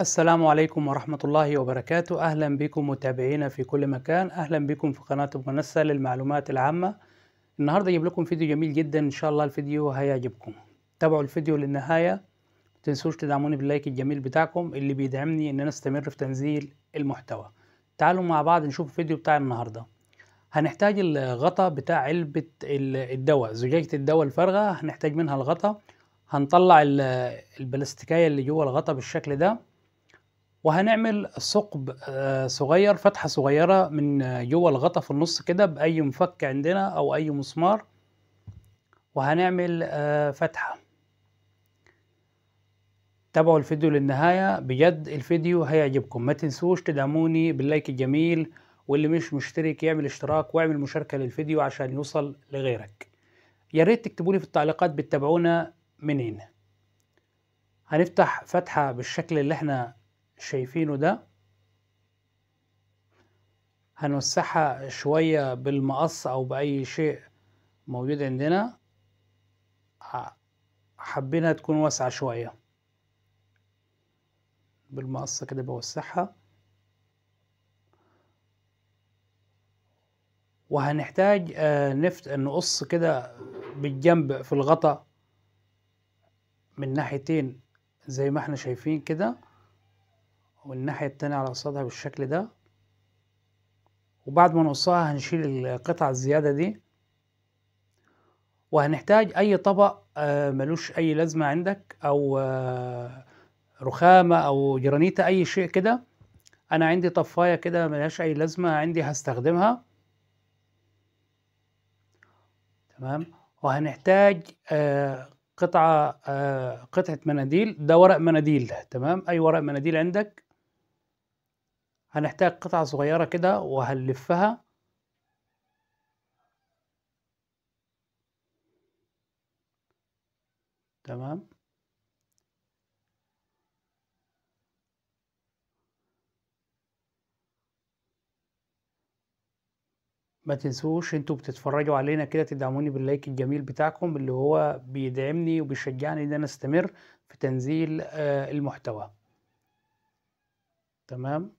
السلام عليكم ورحمة الله وبركاته أهلا بكم متابعينا في كل مكان أهلا بكم في قناة منسى للمعلومات العامة النهاردة أجيب لكم فيديو جميل جدا إن شاء الله الفيديو هيعجبكم تابعوا الفيديو للنهاية متنسوش تدعموني باللايك الجميل بتاعكم اللي بيدعمني إن أنا أستمر في تنزيل المحتوى تعالوا مع بعض نشوف الفيديو بتاع النهاردة هنحتاج الغطا بتاع علبة الدواء زجاجة الدواء الفارغة هنحتاج منها الغطا هنطلع البلاستيكية اللي جوه الغطا بالشكل ده وهنعمل ثقب آه، صغير فتحة صغيرة من جوه الغطا في النص كده بأي مفك عندنا أو أي مسمار وهنعمل آه، فتحة تابعوا الفيديو للنهاية بجد الفيديو هيعجبكم ما تنسوش تدعموني باللايك الجميل واللي مش مشترك يعمل اشتراك واعمل مشاركة للفيديو عشان يوصل لغيرك يا ريت تكتبولي في التعليقات بتتابعونا منين هنفتح فتحة بالشكل اللي احنا شايفينه ده هنوسعها شوية بالمقص أو بأي شيء موجود عندنا حبينا تكون واسعة شوية بالمقص كده بوسعها وهنحتاج آه، نفت نقص كده بالجنب في الغطا من ناحيتين زي ما احنا شايفين كده والناحية التانية على قصادها بالشكل ده وبعد ما نقصها هنشيل القطع الزيادة دي وهنحتاج اي طبق آه، ملوش اي لازمة عندك او آه، رخامة او جرانيتا اي شيء كده انا عندي طفاية كده ملهاش اي لازمة عندي هستخدمها تمام وهنحتاج آه، قطعة قطعة مناديل ده ورق مناديل تمام اي ورق مناديل عندك هنحتاج قطعة صغيرة كده وهنلفها تمام ما تنسوش انتوا بتتفرجوا علينا كده تدعموني باللايك الجميل بتاعكم اللي هو بيدعمني وبيشجعني ان انا استمر في تنزيل آه، المحتوى تمام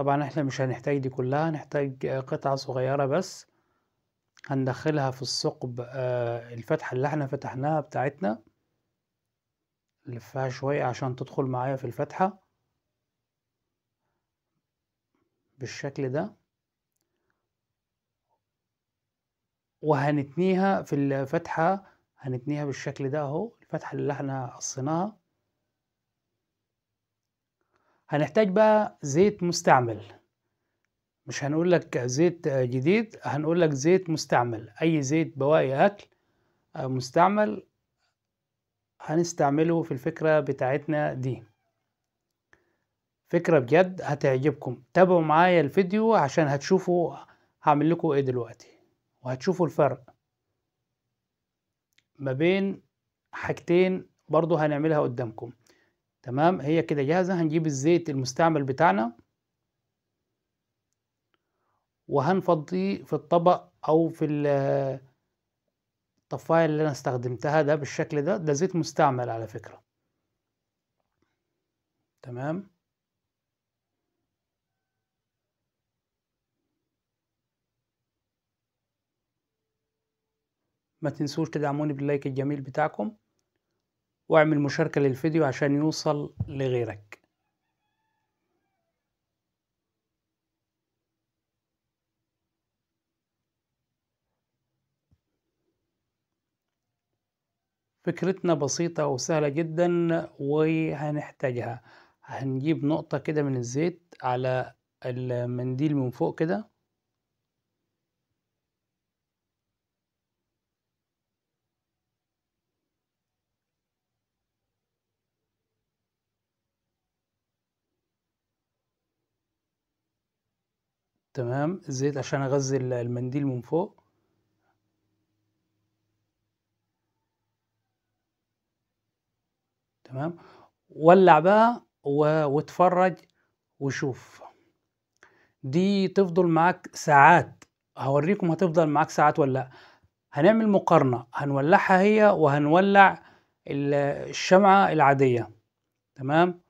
طبعا احنا مش هنحتاج دي كلها هنحتاج قطعة صغيرة بس هندخلها في الثقب آه، الفتحة اللي احنا فتحناها بتاعتنا لفها شوية عشان تدخل معايا في الفتحة بالشكل ده وهنتنيها في الفتحة هنتنيها بالشكل ده اهو الفتحة اللي احنا قصيناها هنحتاج بقى زيت مستعمل مش هنقول لك زيت جديد هنقول لك زيت مستعمل اي زيت بواقي اكل آه، مستعمل هنستعمله في الفكرة بتاعتنا دي فكرة بجد هتعجبكم تابعوا معايا الفيديو عشان هتشوفوا هعمل لكم ايه دلوقتي وهتشوفوا الفرق ما بين حاجتين برضو هنعملها قدامكم تمام هي كده جاهزة هنجيب الزيت المستعمل بتاعنا وهنفضيه في الطبق او في الطفاية اللي انا استخدمتها ده بالشكل ده ده زيت مستعمل على فكرة تمام ما تنسوش تدعموني باللايك الجميل بتاعكم واعمل مشاركة للفيديو عشان يوصل لغيرك فكرتنا بسيطة وسهلة جدا وهنحتاجها هنجيب نقطة كده من الزيت على المنديل من فوق كده تمام الزيت عشان اغذي المنديل من فوق تمام ولع بقى واتفرج وشوف دي تفضل معاك ساعات هوريكم هتفضل معاك ساعات ولا لا هنعمل مقارنة هنولعها هي وهنولع الشمعة العادية تمام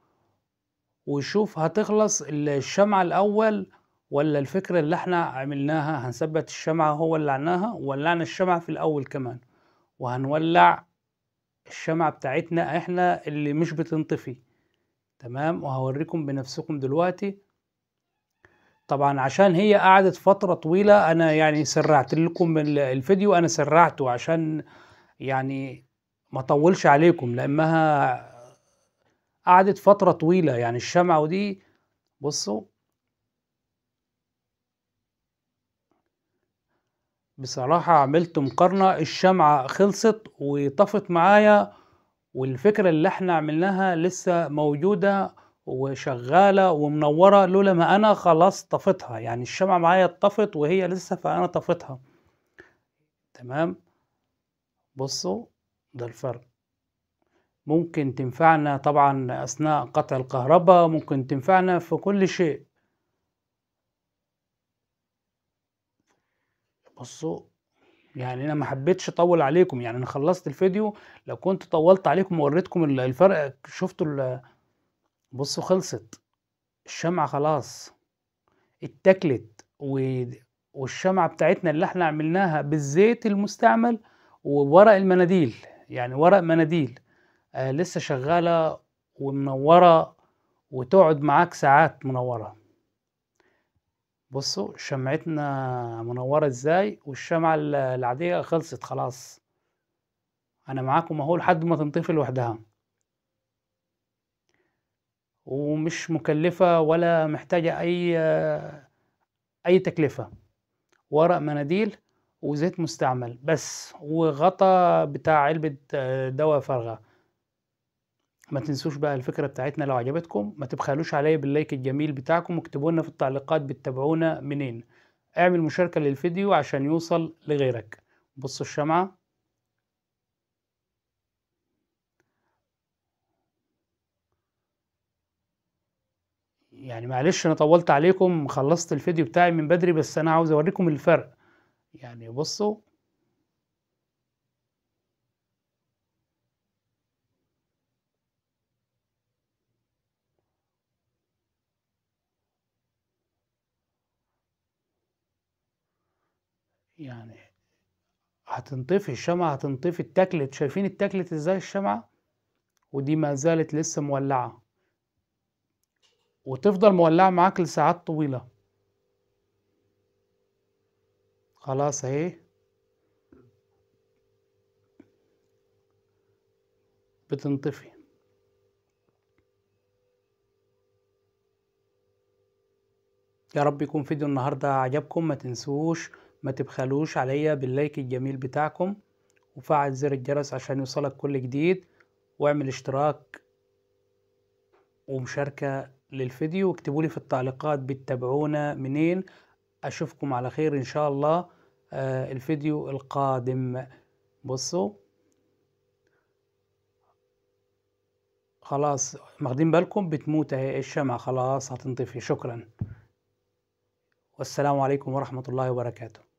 وشوف هتخلص الشمعة الأول ولا الفكرة اللي احنا عملناها هنثبت الشمعة هو ولعناها ولعنا الشمعة في الأول كمان وهنولع الشمعة بتاعتنا احنا اللي مش بتنطفي تمام وهوريكم بنفسكم دلوقتي طبعا عشان هي قعدت فترة طويلة انا يعني سرعت لكم الفيديو انا سرعته عشان يعني ما طولش عليكم لانها قعدت فترة طويلة يعني الشمعة ودي بصوا بصراحة عملت مقارنة الشمعة خلصت وطفت معايا والفكرة اللي احنا عملناها لسه موجودة وشغالة ومنورة لولا ما انا خلاص طفتها يعني الشمعة معايا طفت وهي لسه فانا طفتها تمام بصوا ده الفرق ممكن تنفعنا طبعا اثناء قطع الكهرباء ممكن تنفعنا في كل شيء بصوا يعني انا ما حبيتش اطول عليكم يعني انا خلصت الفيديو لو كنت طولت عليكم ووريتكم الفرق شفتوا بصوا خلصت الشمعة خلاص اتاكلت و... والشمعة بتاعتنا اللي احنا عملناها بالزيت المستعمل وورق المناديل يعني ورق مناديل آه لسه شغالة ومنورة وتقعد معاك ساعات منورة بصوا شمعتنا منورة ازاي والشمعة العادية خلصت خلاص انا معاكم اهو لحد ما تنطفي لوحدها ومش مكلفة ولا محتاجة اي اي تكلفة ورق مناديل وزيت مستعمل بس وغطا بتاع علبة آه، دواء فارغة ما تنسوش بقى الفكرة بتاعتنا لو عجبتكم ما تبخلوش عليا باللايك الجميل بتاعكم واكتبوا لنا في التعليقات بتتابعونا منين اعمل مشاركة للفيديو عشان يوصل لغيرك بصوا الشمعة يعني معلش انا طولت عليكم خلصت الفيديو بتاعي من بدري بس انا عاوز اوريكم الفرق يعني بصوا يعني هتنطفي الشمعة هتنطفي التكلت شايفين التكلت ازاي الشمعة ودي ما زالت لسه مولعة وتفضل مولعة معاك لساعات طويلة خلاص اهي بتنطفي يا رب يكون فيديو النهاردة عجبكم ما تنسوش ما تبخلوش عليا باللايك الجميل بتاعكم وفعل زر الجرس عشان يوصلك كل جديد واعمل اشتراك ومشاركة للفيديو واكتبولي في التعليقات بتتابعونا منين اشوفكم على خير ان شاء الله آه، الفيديو القادم بصوا خلاص واخدين بالكم بتموت اهي الشمعة خلاص هتنطفي شكرا والسلام عليكم ورحمة الله وبركاته